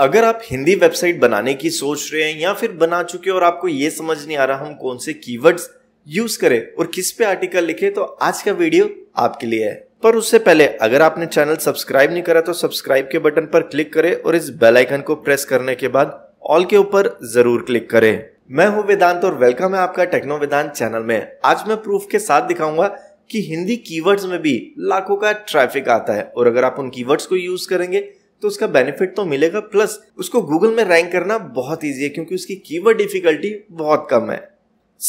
अगर आप हिंदी वेबसाइट बनाने की सोच रहे हैं या फिर बना चुके और आपको ये समझ नहीं आ रहा हम कौन से कीवर्ड्स यूज करें और किस पे आर्टिकल लिखे तो आज का वीडियो आपके लिए है पर उससे पहले अगर आपने चैनल सब्सक्राइब नहीं करा तो सब्सक्राइब के बटन पर क्लिक करें और इस बेल आइकन को प्रेस करने के बाद ऑल के ऊपर जरूर क्लिक करें मैं हूं वेदांत और वेलकम है आपका टेक्नो वेदांत चैनल में आज मैं प्रूफ के साथ दिखाऊंगा कि हिंदी कीवर्ड्स में भी लाखों का ट्रैफिक आता है और अगर आप उन कीवर्ड्स को यूज करेंगे तो उसका बेनिफिट तो मिलेगा प्लस उसको गूगल में रैंक करना बहुत ईजी है क्योंकि उसकी कीवर्ड डिफिकल्टी बहुत कम है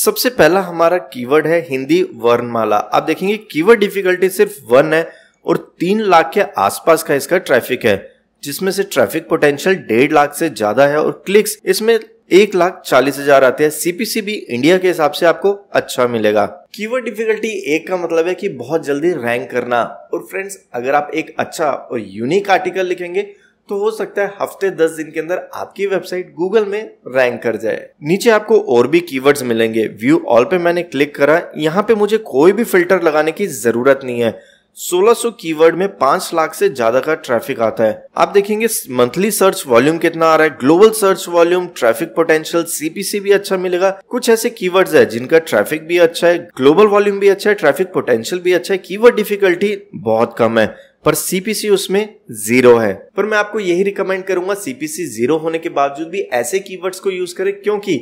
सबसे पहला हमारा कीवर्ड है हिंदी वर्णमाला आप देखेंगे कीवर्ड डिफिकल्टी सिर्फ वन है और तीन लाख के आसपास का इसका ट्रैफिक है जिसमें से ट्रैफिक पोटेंशियल डेढ़ लाख से ज्यादा है और क्लिक्स इसमें एक लाख चालीस हजार आते हैं सीपीसी भी इंडिया के हिसाब से आपको अच्छा मिलेगा कीवर्ड डिफिकल्टी एक का मतलब है कि बहुत जल्दी रैंक करना और फ्रेंड्स अगर आप एक अच्छा और यूनिक आर्टिकल लिखेंगे तो हो सकता है हफ्ते दस दिन के अंदर आपकी वेबसाइट गूगल में रैंक कर जाए नीचे आपको और भी कीवर्ड्स मिलेंगे व्यू ऑल पे मैंने क्लिक करा यहाँ पे मुझे कोई भी फिल्टर लगाने की जरूरत नहीं है 1600 कीवर्ड में 5 लाख से ज्यादा का ट्रैफिक आता है आप देखेंगे मंथली सर्च वॉल्यूम कितना आ रहा है global search volume traffic potential CPC भी अच्छा मिलेगा कुछ ऐसे कीवर्ड्स है जिनका ट्रैफिक भी अच्छा है ग्लोबल वॉल्यूम भी अच्छा है ट्रैफिक पोटेंशियल भी अच्छा है कीवर्ड डिफिकल्टी बहुत कम है पर सीपीसी उसमें जीरो है पर मैं आपको यही रिकमेंड करूंगा सीपीसी जीरो होने के बावजूद भी ऐसे कीवर्ड्स को यूज करें क्योंकि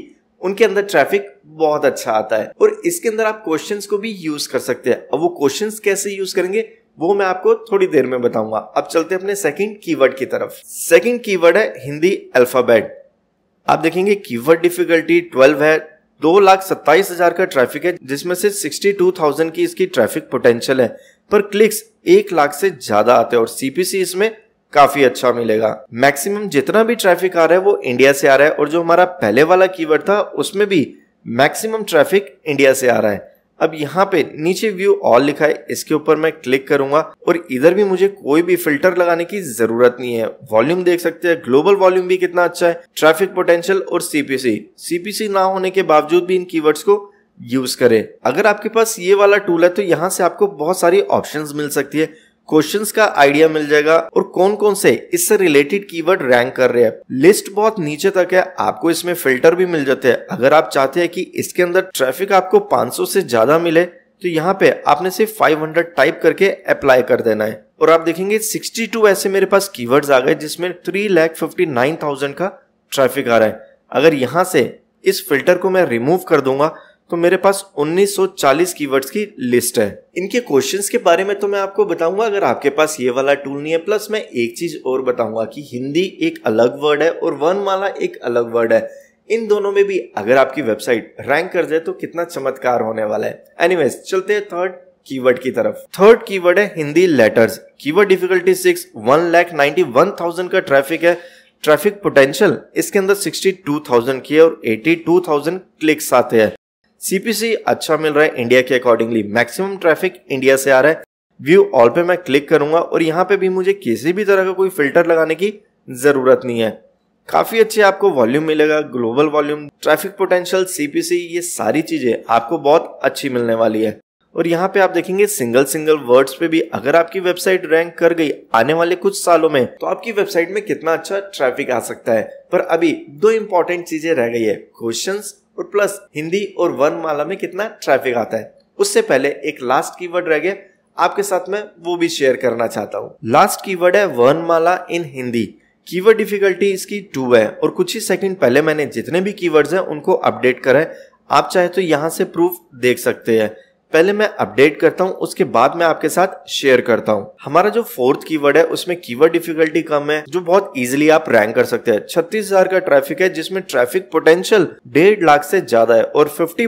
उनके अंदर ट्रैफिक बहुत अच्छा आता है और इसके अंदर आप क्वेश्चन को भी यूज कर सकते हैं अब वो क्वेश्चन कैसे यूज करेंगे वो मैं आपको थोड़ी देर में बताऊंगा अब चलते हैं अपने सेकंड कीवर्ड की तरफ सेकंड कीवर्ड है हिंदी अल्फाबेट आप देखेंगे कीवर्ड डिफिकल्टी 12 है दो लाख सत्ताईस हजार का ट्रैफिक है जिसमें से 62,000 की इसकी ट्रैफिक पोटेंशियल है पर क्लिक्स एक लाख से ज्यादा आते हैं और सीपीसी इसमें काफी अच्छा मिलेगा मैक्सिमम जितना भी ट्रैफिक आ रहा है वो इंडिया से आ रहा है और जो हमारा पहले वाला कीवर्ड था उसमें भी मैक्सिमम ट्रैफिक इंडिया से आ रहा है अब यहाँ पे नीचे व्यू ऑल लिखा है इसके ऊपर मैं क्लिक करूंगा और इधर भी मुझे कोई भी फिल्टर लगाने की जरूरत नहीं है वॉल्यूम देख सकते हैं ग्लोबल वॉल्यूम भी कितना अच्छा है ट्रैफिक पोटेंशियल और सीपीसी सीपीसी ना होने के बावजूद भी इन कीवर्ड्स को यूज करें अगर आपके पास ये वाला टूल है तो यहाँ से आपको बहुत सारी ऑप्शन मिल सकती है क्वेश्चंस का आइडिया मिल जाएगा और कौन कौन से इससे रिलेटेड कीवर्ड रैंक कर रहे हैं लिस्ट बहुत नीचे तक है आपको इसमें फिल्टर भी मिल जाते हैं अगर आप चाहते हैं कि इसके अंदर ट्रैफिक आपको 500 से ज्यादा मिले तो यहाँ पे आपने सिर्फ 500 टाइप करके अप्लाई कर देना है और आप देखेंगे 62 ऐसे मेरे पास की आ गए जिसमें थ्री का ट्रैफिक आ रहा है अगर यहाँ से इस फिल्टर को मैं रिमूव कर दूंगा तो मेरे पास 1940 कीवर्ड्स की लिस्ट है इनके क्वेश्चंस के बारे में तो मैं आपको बताऊंगा अगर आपके पास ये वाला टूल नहीं है प्लस मैं एक चीज और बताऊंगा कि हिंदी एक अलग वर्ड है और वन वाला एक अलग वर्ड है इन दोनों में भी अगर आपकी वेबसाइट रैंक कर जाए तो कितना चमत्कार होने वाला है एनीवेज चलते हैं थर्ड कीवर्ड की तरफ थर्ड कीवर्ड है Hindi letters keyword difficulty six one lakh ninety one thousand का ट्रैफिक है ट्रैफिक पोटेंशियल इसके अंदर सिक्सटी टू थाउजेंड की है और एटी टू थाउजेंड क्लिक्स आते हैं सीपीसी अच्छा मिल रहा है इंडिया के अकॉर्डिंगली मैक्सिमम ट्रैफिक इंडिया से आ रहा है व्यू ऑल पे मैं क्लिक करूंगा और यहाँ पे भी मुझे किसी भी तरह का कोई फिल्टर लगाने की जरूरत नहीं है काफी अच्छे आपको वॉल्यूम मिलेगा global volume traffic potential CPC ये सारी चीजें आपको बहुत अच्छी मिलने वाली है और यहाँ पे आप देखेंगे सिंगल सिंगल वर्ड्स पे भी अगर आपकी वेबसाइट रैंक कर गई आने वाले कुछ सालों में तो आपकी वेबसाइट में कितना अच्छा ट्रैफिक आ सकता है पर अभी दो इंपॉर्टेंट चीजें रह गई है क्वेश्चंस और प्लस हिंदी और वर्णमाला में कितना ट्रैफिक आता है उससे पहले एक लास्ट कीवर्ड रह गया आपके साथ में वो भी शेयर करना चाहता हूँ लास्ट कीवर्ड है वर्णमाला इन हिंदी कीवर्ड डिफिकल्टी इसकी टू है और कुछ ही सेकंड पहले मैंने जितने भी कीवर्ड्स हैं उनको अपडेट करा है आप चाहे तो यहाँ से प्रूफ देख सकते हैं पहले मैं अपडेट करता हूँ उसके बाद मैं आपके साथ शेयर करता हूँ हमारा जो फोर्थ कीवर्ड है उसमें कीवर्ड डिफिकल्टी कम है जो बहुत इजिली आप रैंक कर सकते हैं छत्तीस का ट्रैफिक है जिसमें ट्रैफिक पोटेंशियल डेढ़ लाख से ज्यादा है और फिफ्टी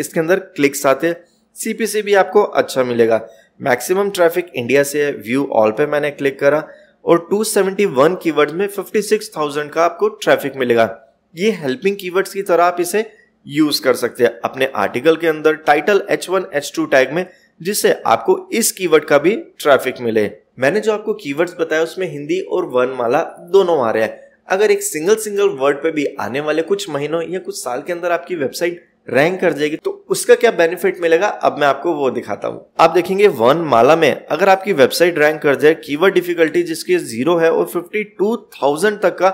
इसके अंदर क्लिक्स आते हैं सीपीसी भी आपको अच्छा मिलेगा मैक्सिमम ट्रैफिक इंडिया से है व्यू ऑल पे मैंने क्लिक करा और 271 कीवर्ड्स में 56,000 का आपको ट्रैफिक मिलेगा ये हेल्पिंग कीवर्ड्स की तरह आप इसे यूज कर सकते हैं अपने आर्टिकल के अंदर title H one H two tag में जिससे आपको इस कीवर्ड का भी ट्रैफिक मिले मैंने जो आपको कीवर्ड्स बताया उसमें हिंदी और वर्णमाला दोनों आ रहे हैं अगर एक सिंगल सिंगल वर्ड पे भी आने वाले कुछ महीनों या कुछ साल के अंदर आपकी वेबसाइट रैंक कर जाएगी तो उसका क्या बेनिफिट मिलेगा अब मैं आपको वो दिखाता हूँ आप देखेंगे वन माला में अगर आपकी वेबसाइट रैंक कर जाए कीवर्ड डिफिकल्टी जिसकी जीरो है और फिफ्टी टू थाउजेंड तक का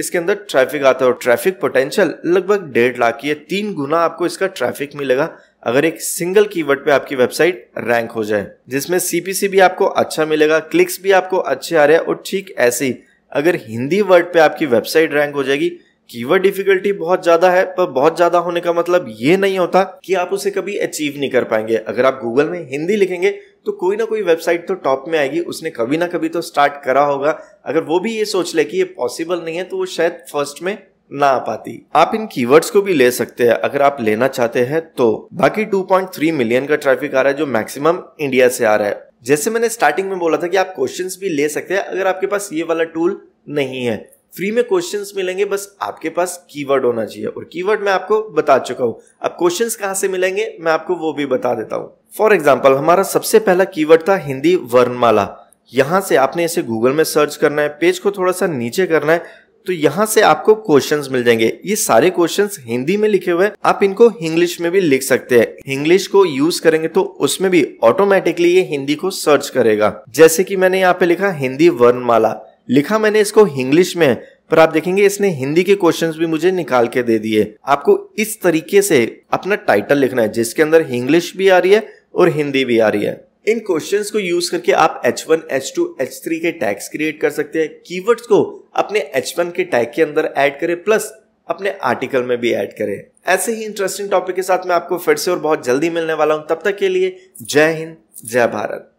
इसके अंदर ट्रैफिक आता है और ट्रैफिक पोटेंशियल लगभग डेढ़ लाख की है तीन गुना आपको इसका ट्रैफिक मिलेगा अगर एक सिंगल कीवर्ड पे आपकी वेबसाइट रैंक हो जाए जिसमें सीपीसी भी आपको अच्छा मिलेगा क्लिक्स भी आपको अच्छे आ रहे हैं और ठीक ऐसे ही अगर हिंदी वर्ड पे आपकी वेबसाइट रैंक हो जाएगी कीवर्ड डिफिकल्टी बहुत ज्यादा है पर बहुत ज्यादा होने का मतलब ये नहीं होता कि आप उसे कभी अचीव नहीं कर पाएंगे अगर आप गूगल में हिंदी लिखेंगे तो कोई ना कोई वेबसाइट तो टॉप में आएगी उसने कभी ना कभी तो स्टार्ट करा होगा अगर वो भी ये सोच ले कि ये पॉसिबल नहीं है तो वो शायद फर्स्ट में ना आ पाती आप इन कीवर्ड्स को भी ले सकते हैं अगर आप लेना चाहते हैं तो बाकी 2.3 मिलियन का ट्रैफिक आ रहा है जो मैक्सिमम इंडिया से आ रहा है जैसे मैंने स्टार्टिंग में बोला था कि आप क्वेश्चंस भी ले सकते हैं अगर आपके पास ये वाला टूल नहीं है फ्री में क्वेश्चंस मिलेंगे बस आपके पास कीवर्ड होना चाहिए और कीवर्ड मैं आपको बता चुका हूँ अब क्वेश्चंस कहाँ से मिलेंगे मैं आपको वो भी बता देता हूँ फॉर एग्जाम्पल हमारा सबसे पहला कीवर्ड था हिंदी वर्णमाला यहाँ से आपने इसे गूगल में सर्च करना है पेज को थोड़ा सा नीचे करना है तो यहाँ से आपको क्वेश्चंस मिल जाएंगे ये सारे क्वेश्चंस हिंदी में लिखे हुए हैं आप इनको इंग्लिश में भी लिख सकते हैं इंग्लिश को यूज करेंगे तो उसमें भी ऑटोमेटिकली ये हिंदी को सर्च करेगा जैसे कि मैंने यहाँ पे लिखा हिंदी वर्णमाला लिखा मैंने इसको इंग्लिश में पर आप देखेंगे इसने हिंदी के क्वेश्चंस भी मुझे निकाल के दे दिए आपको इस तरीके से अपना टाइटल लिखना है जिसके अंदर इंग्लिश भी आ रही है और हिंदी भी आ रही है इन क्वेश्चंस को यूज करके आप H1, H2, H3 के टैग्स क्रिएट कर सकते हैं कीवर्ड्स को अपने H1 के टैग के अंदर ऐड करें प्लस अपने आर्टिकल में भी ऐड करें ऐसे ही इंटरेस्टिंग टॉपिक के साथ मैं आपको फिर से और बहुत जल्दी मिलने वाला हूं तब तक के लिए जय हिंद जय भारत